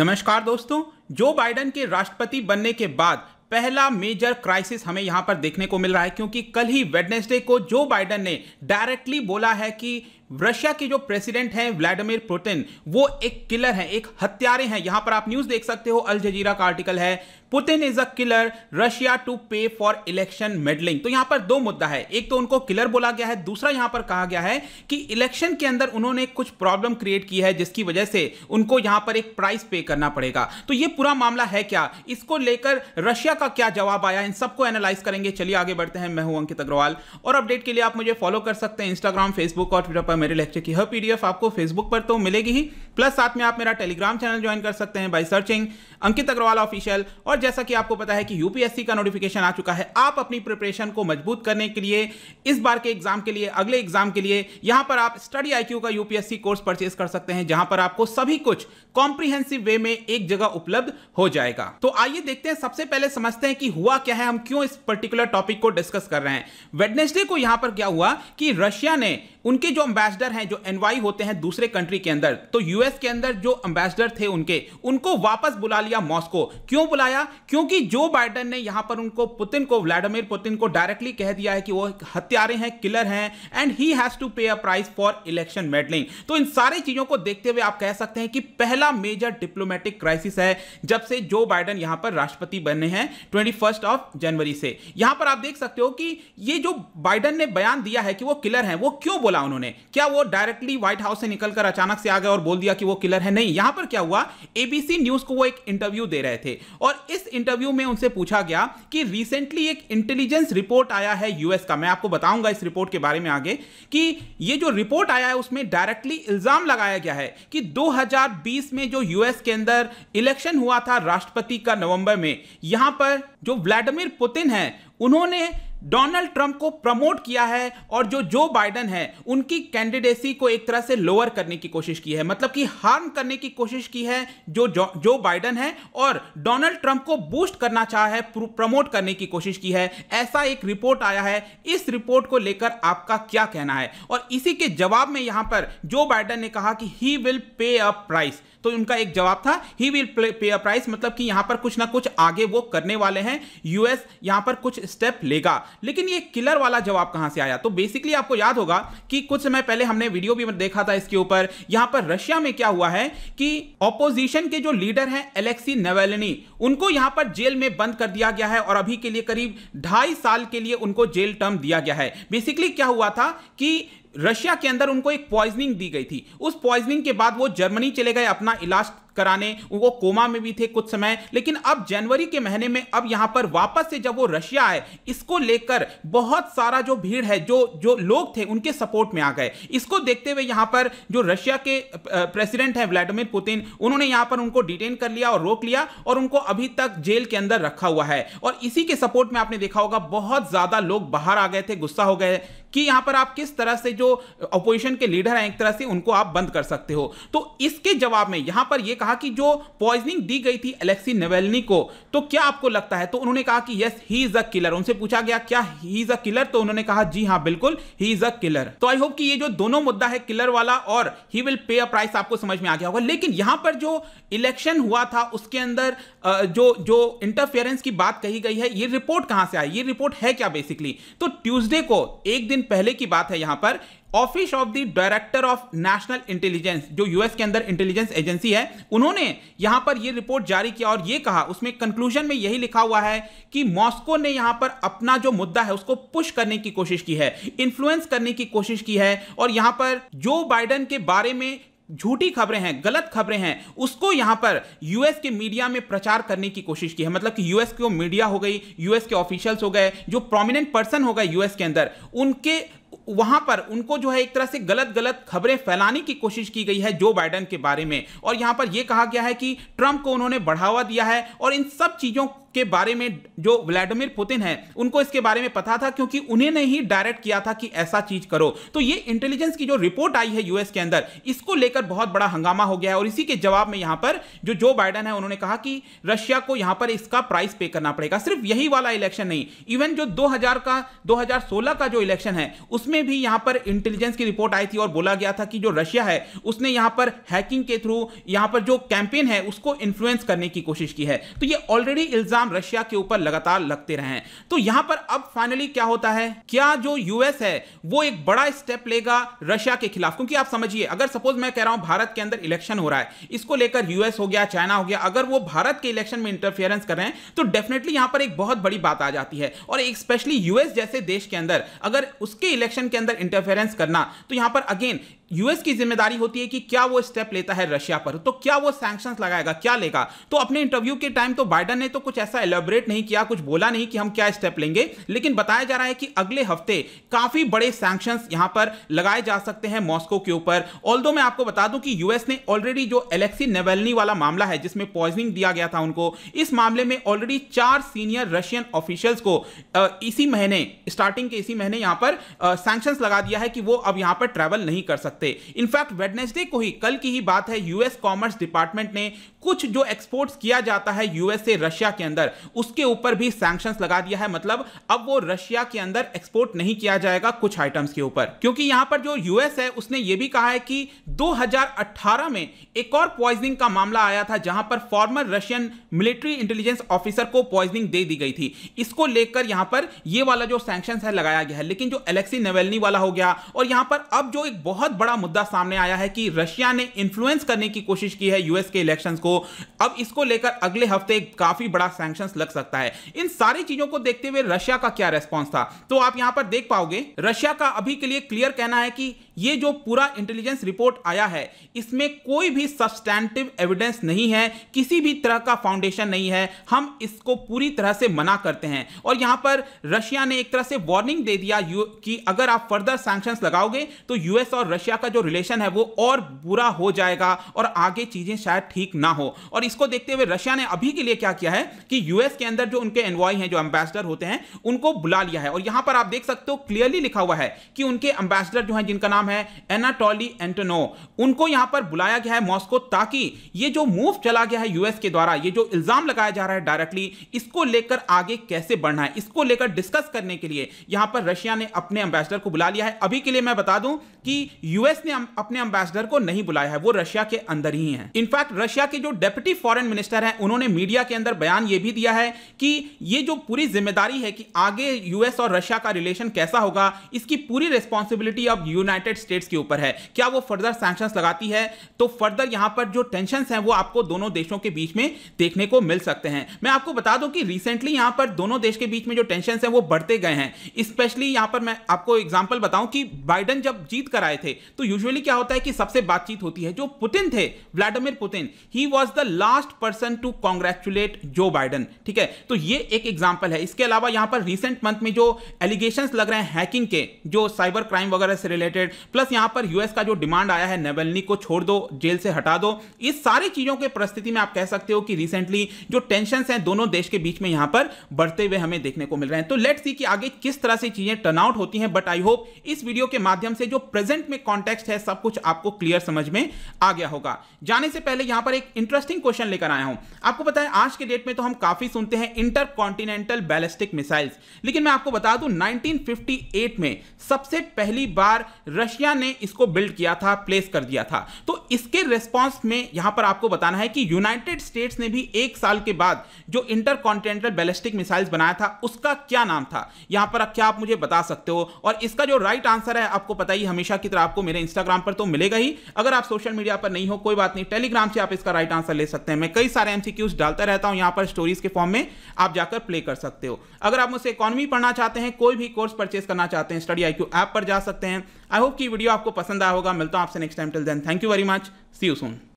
नमस्कार दोस्तों जो बाइडन के राष्ट्रपति बनने के बाद पहला मेजर क्राइसिस हमें यहां पर देखने को मिल रहा है क्योंकि कल ही वेडनेसडे को जो बाइडन ने डायरेक्टली बोला है कि रशिया के जो प्रेसिडेंट हैं व्लादिमीर पुतिन वो एक किलर हैं एक हत्यारे हैं यहां पर आप न्यूज देख सकते हो अल जजीरा का आर्टिकल है Putin is a killer Russia to pay for election meddling तो यहां पर दो मुद्दा है एक तो उनको किलर बोला गया है दूसरा यहां पर कहा गया है कि इलेक्शन के अंदर उन्होंने कुछ प्रॉब्लम क्रिएट की है जिसकी वजह से उनको यहां पर एक प्राइस पे करना पड़ेगा तो ये पूरा मामला है क्या इसको लेकर रशिया का क्या जवाब आया इन सबको एनालाइज करेंगे चलिए आगे बढ़ते हैं मैं हूं अंकित अग्रवाल और अपडेट के लिए आप मुझे फॉलो कर सकते हैं इंस्टाग्राम फेसबुक और ट्विटर पर मेरे लेक्चर की हर पी आपको फेसबुक पर तो मिलेगी ही प्लस साथ में आप मेरा टेलीग्राम चैनल ज्वाइन कर सकते हैं by searching Ankit Agrawal official और जैसा कि आपको पता है कि यूपीएससी का नोटिफिकेशन आ चुका है आप अपनी प्रिपरेशन को मजबूत करने के लिए इस बार के एग्जाम के लिए अगले एग्जाम के लिए यहां पर आप स्टडी आई का यूपीएससी कोर्स परचेज कर सकते हैं जहां पर आपको सभी कुछ कॉम्प्रिहेंसिव वे में एक जगह उपलब्ध हो जाएगा तो आइए देखते हैं सबसे पहले समझते हैं कि हुआ क्या है हम क्यों इस पर्टिकुलर टॉपिक को डिस्कस कर रहे हैं वेडनेसडे को यहां पर क्या हुआ कि रशिया ने उनके जो अम्बेसडर हैं जो एनवाई होते हैं दूसरे कंट्री के अंदर तो यूएस के अंदर जो अम्बेसडर थे उनके उनको वापस बुला लिया मॉस्को क्यों बुलाया क्योंकि जो बाइडन ने यहां पर उनको पुतिन को व्लाडिमिर पुतिन को डायरेक्टली कह दिया है कि वो हत्यारे हैं किलर हैं and he has to pay a price for election meddling तो इन सारी चीजों को देखते हुए आप कह सकते हैं कि पहला मेजर डिप्लोमेटिक क्राइसिस है जब से जो बाइडन यहां पर राष्ट्रपति बने हैं ट्वेंटी ऑफ जनवरी से यहां पर आप देख सकते हो कि ये जो बाइडन ने बयान दिया है कि वो किलर हैं वो क्यों बोला उन्होंने क्या वो डायरेक्टली व्हाइट हाउस से निकलकर अचानक से आ गए और बोल दिया कि वो किलर है नहीं यहां पर क्या हुआ एबीसी न्यूज को वो एक इंटरव्यू दे रहे थे और इस इंटरव्यू में उनसे पूछा गया कि रिसेंटली एक इंटेलिजेंस रिपोर्ट आया है यूएस का मैं आपको बताऊंगा इस रिपोर्ट के बारे में आगे कि ये जो रिपोर्ट आया है उसमें डायरेक्टली इल्जाम लगाया गया है कि दो में जो यूएस के अंदर इलेक्शन हुआ था राष्ट्रपति का नवंबर में यहां पर जो व्लादिमीर पुतिन है उन्होंने डोनाल्ड ट्रंप को प्रमोट किया है और जो जो बाइडन है उनकी कैंडिडेसी को एक तरह से लोअर करने की कोशिश की है मतलब कि हार्म करने की कोशिश की है जो जो, जो बाइडन है और डोनाल्ड ट्रंप को बूस्ट करना चाह है प्रमोट करने की कोशिश की है ऐसा एक रिपोर्ट आया है इस रिपोर्ट को लेकर आपका क्या कहना है और इसी के जवाब में यहां पर जो बाइडन ने कहा कि he will pay a price तो उनका एक जवाब था he will pay a price मतलब कि यहां पर कुछ ना कुछ आगे वो करने वाले हैं यूएस यहाँ पर कुछ स्टेप लेगा लेकिन ये किलर वाला जवाब कहां से आया तो बेसिकली आपको याद होगा कि कुछ समय पहले हमने वीडियो भी देखा था इसके ऊपर यहां पर रशिया में क्या हुआ है कि ऑपोजिशन के जो लीडर हैं एलेक्सी नवेलनी उनको यहां पर जेल में बंद कर दिया गया है और अभी के लिए करीब ढाई साल के लिए उनको जेल टर्म दिया गया है बेसिकली क्या हुआ था कि रशिया के अंदर उनको एक पॉइजनिंग दी गई थी उस पॉइजनिंग के बाद वो जर्मनी चले गए अपना इलाज कराने वो कोमा में भी थे कुछ समय लेकिन अब जनवरी के महीने में अब यहां पर वापस से जब वो रशिया आए इसको लेकर बहुत सारा जो भीड़ है जो जो लोग थे उनके सपोर्ट में आ गए इसको देखते हुए यहां पर जो रशिया के प्रेसिडेंट हैं व्लादिमीर पुतिन उन्होंने यहां पर उनको डिटेन कर लिया और रोक लिया और उनको अभी तक जेल के अंदर रखा हुआ है और इसी के सपोर्ट में आपने देखा होगा बहुत ज्यादा लोग बाहर आ गए थे गुस्सा हो गए कि यहां पर आप किस तरह से जो अपोजिशन के लीडर हैं एक तरह से उनको आप बंद कर सकते हो तो इसके जवाब में यहां पर यह कहा कि जो पॉइजनिंग दी गई थी एलेक्सी नेवेलनी को तो क्या आपको लगता है तो उन्होंने कहा कि yes he is a killer उनसे पूछा गया क्या ही इज अ किलर तो उन्होंने कहा जी हाँ बिल्कुल ही इज अ किलर तो आई होप कि ये जो दोनों मुद्दा है किलर वाला और he will pay a price आपको समझ में आ गया होगा लेकिन यहां पर जो इलेक्शन हुआ था उसके अंदर जो जो इंटरफेरेंस की बात कही गई है ये रिपोर्ट कहां से आई ये रिपोर्ट है क्या बेसिकली तो ट्यूसडे को एक दिन दिन पहले की बात है यहां पर office of the director of national intelligence जो यूएस के अंदर इंटेलिजेंस एजेंसी है उन्होंने यहां पर यह रिपोर्ट जारी किया और यह कहा उसमें कंक्लूजन में यही लिखा हुआ है कि मॉस्को ने यहां पर अपना जो मुद्दा है उसको पुश करने की कोशिश की है इन्फ्लुएंस करने की कोशिश की है और यहां पर जो बाइडन के बारे में झूठी खबरें हैं गलत खबरें हैं उसको यहां पर यूएस के मीडिया में प्रचार करने की कोशिश की है मतलब कि यूएस के मीडिया हो गई यूएस के ऑफिशियल्स हो गए जो प्रोमिनेंट पर्सन हो गए यूएस के अंदर उनके वहां पर उनको जो है एक तरह से गलत गलत खबरें फैलाने की कोशिश की गई है जो बाइडन के बारे में और यहां पर यह कहा गया है कि ट्रंप को उन्होंने बढ़ावा दिया है और इन सब चीजों के बारे में जो व्लादिमीर पुतिन है उनको इसके बारे में पता था क्योंकि उन्हें ही डायरेक्ट किया था कि ऐसा चीज करो तो ये इंटेलिजेंस की जो रिपोर्ट आई है यूएस के अंदर इसको लेकर बहुत बड़ा हंगामा हो गया है और इसी के जवाब में यहां पर जो जो बाइडन है उन्होंने कहा कि रशिया को यहां पर इसका प्राइस पे करना पड़ेगा सिर्फ यही वाला इलेक्शन नहीं इवन जो दो का दो का जो इलेक्शन है उसमें भी यहां पर इंटेलिजेंस की रिपोर्ट आई थी और बोला गया था कि जो रशिया है उसने यहां पर हैकिंग के थ्रू यहां पर जो कैंपेन है उसको इन्फ्लुएंस करने की कोशिश की है तो ये ऑलरेडी इल्जाम इल्जाम रशिया के ऊपर लगातार लगते रहे हैं तो यहां पर अब फाइनली क्या होता है क्या जो यूएस है वो एक बड़ा स्टेप लेगा रशिया के खिलाफ क्योंकि आप समझिए अगर सपोज मैं कह रहा हूं भारत के अंदर इलेक्शन हो रहा है इसको लेकर यूएस हो गया चाइना हो गया अगर वो भारत के इलेक्शन में इंटरफियरेंस कर रहे हैं तो डेफिनेटली यहां पर एक बहुत बड़ी बात आ जाती है और स्पेशली यूएस जैसे देश के अंदर अगर उसके इलेक्शन के अंदर इंटरफेरेंस करना तो यहां पर अगेन यूएस की जिम्मेदारी होती है कि क्या वो स्टेप लेता है रशिया पर तो क्या वो सैंक्शंस लगाएगा क्या लेगा तो अपने इंटरव्यू के टाइम तो बाइडन ने तो कुछ ऐसा एलोबरेट नहीं किया कुछ बोला नहीं कि हम क्या स्टेप लेंगे लेकिन बताया जा रहा है कि अगले हफ्ते काफी बड़े सैंक्शन यहां पर लगाए जा सकते हैं मॉस्को के ऊपर ऑल मैं आपको बता दूं कि यूएस ने ऑलरेडी जो एलेक्सी नेवेलनी वाला मामला है जिसमें पॉइजनिंग दिया गया था उनको इस मामले में ऑलरेडी चार सीनियर रशियन ऑफिशियल्स को इसी महीने स्टार्टिंग के इसी महीने यहां पर सैंक्शन लगा दिया है कि वो अब यहां पर ट्रैवल नहीं कर सकते सकते इनफैक्ट वेडनेसडे को ही कल की ही बात है यूएस कॉमर्स डिपार्टमेंट ने कुछ जो एक्सपोर्ट्स किया जाता है यूएस से रशिया के अंदर उसके ऊपर भी सैंक्शन लगा दिया है मतलब अब वो रशिया के अंदर एक्सपोर्ट नहीं किया जाएगा कुछ आइटम्स के ऊपर क्योंकि यहां पर जो यूएस है उसने ये भी कहा है कि 2018 में एक और पॉइजनिंग का मामला आया था जहां पर former Russian military intelligence officer को पॉइजनिंग दे दी गई थी इसको लेकर यहां पर ये वाला जो सैंक्शन है लगाया गया है लेकिन जो एलेक्सी नेवेलनी वाला हो गया और यहां पर अब जो एक बहुत बड़ा बड़ा मुद्दा सामने आया है कि रशिया ने इन्फ्लुएंस करने की कोशिश की है यूएस के इलेक्शन को अब इसको लेकर अगले हफ्ते काफी बड़ा सैंक्शन लग सकता है इन सारी चीजों को देखते हुए रशिया का क्या रेस्पॉन्स था तो आप यहां पर देख पाओगे रशिया का अभी के लिए क्लियर कहना है कि ये जो पूरा इंटेलिजेंस रिपोर्ट आया है इसमें कोई भी सब्सटैंटिव एविडेंस नहीं है किसी भी तरह का फाउंडेशन नहीं है हम इसको पूरी तरह से मना करते हैं और यहां पर रशिया ने एक तरह से वार्निंग दे दिया कि अगर आप फर्दर सैंक्शंस लगाओगे तो यूएस और रशिया का जो रिलेशन है वो और बुरा हो जाएगा और आगे चीज़ें शायद ठीक ना हो और इसको देखते हुए रशिया ने अभी के लिए क्या किया है कि यूएस के अंदर जो उनके एनवॉय हैं जो एम्बेसडर होते हैं उनको बुला लिया है और यहां पर आप देख सकते हो क्लियरली लिखा हुआ है कि उनके एम्बेसडर जो है जिनका नाम है एनाटोली एंटोनो उनको यहां पर बुलाया गया है मॉस्को ताकि ये जो मूव चला गया है यूएस के द्वारा ये जो इल्जाम लगाया जा रहा है डायरेक्टली इसको लेकर आगे कैसे बढ़ना है इसको लेकर डिस्कस करने के लिए यहां पर रशिया ने अपने एम्बेसडर को बुला लिया है अभी के लिए मैं बता दूं कि यूएस यूएस ने अपने अम्बेसडर को नहीं बुलाया है वो रशिया के अंदर ही है इनफैक्ट रशिया के जो डेप्यूटी फॉरन मिनिस्टर है उन्होंने मीडिया के अंदर बयान ये भी दिया है कि ये जो पूरी जिम्मेदारी है कि आगे यूएस और रशिया का रिलेशन कैसा होगा इसकी पूरी रिस्पॉन्सिबिलिटी अब यूनाइटेड स्टेट्स के ऊपर है क्या वो फर्दर सैंक्शंस लगाती है तो फर्दर यहां पर जो टेंशन हैं वो आपको दोनों देशों के बीच में देखने को मिल सकते हैं मैं आपको बता दूं कि रिसेंटली यहां पर दोनों देश के बीच में जो टेंशन हैं वो बढ़ते गए हैं स्पेशली यहां पर मैं आपको एग्जाम्पल बताऊं कि बाइडन जब जीत कर आए थे तो तो यूजुअली क्या होता है कि सबसे बातचीत होती है जो पुतिन थे Vladimir Putin he was the last person to congratulate Joe Biden ठीक है तो ये एक एग्जाम्पल है इसके अलावा यहां पर रिसेंट मंथ में जो एलिगेशन लग रहे हैं हैकिंग के जो साइबर क्राइम वगैरह से रिलेटेड प्लस यहां पर यूएस का जो डिमांड आया है नेवलनी को छोड़ दो जेल से हटा दो इस सारी चीजों के परिस्थिति में आप कह सकते हो कि रिसेंटली जो टेंशन हैं दोनों देश के बीच में यहां पर बढ़ते हुए हमें देखने को मिल रहे हैं तो लेट सी कि आगे किस तरह से चीजें टर्न आउट होती हैं बट आई होप इस वीडियो के माध्यम से जो प्रेजेंट में कॉन्टेक्स्ट है सब कुछ आपको क्लियर समझ में आ गया होगा जाने से पहले यहां पर एक इंटरेस्टिंग क्वेश्चन लेकर आया हूं आपको पता है आज के डेट में तो हम काफी सुनते हैं इंटर कॉन्टिनेंटल बैलिस्टिक मिसाइल्स लेकिन मैं आपको बता दूं 1958 में सबसे पहली बार रशिया ने इसको बिल्ड किया था प्लेस कर दिया था तो इसके रिस्पॉन्स में यहां पर आपको बताना है कि यूनाइटेड स्टेट्स ने भी एक साल के बाद जो इंटर कॉन्टिनेंटल बैलिस्टिक मिसाइल्स बनाया था उसका क्या नाम था यहां पर क्या आप मुझे बता सकते हो और इसका जो राइट आंसर है आपको पता ही हमेशा की तरह आपको मेरे इंस्टाग्राम पर तो मिलेगा ही अगर आप सोशल मीडिया पर नहीं हो कोई बात नहीं टेलीग्राम से आप इसका राइट आंसर ले सकते हैं मैं कई सारे एमसीक्यूज डालता रहता हूं यहां पर स्टोरीज के फॉर्म में आप जाकर प्ले कर सकते हो अगर आप मुझसे इकोनॉमी पढ़ना चाहते हैं कोई भी कोर्स परचेस करना चाहते हैं स्टडी आई ऐप पर जा सकते हैं आई होप की वीडियो आपको पसंद आया होगा मिलता हूं आपसे next time till then thank you very much see you soon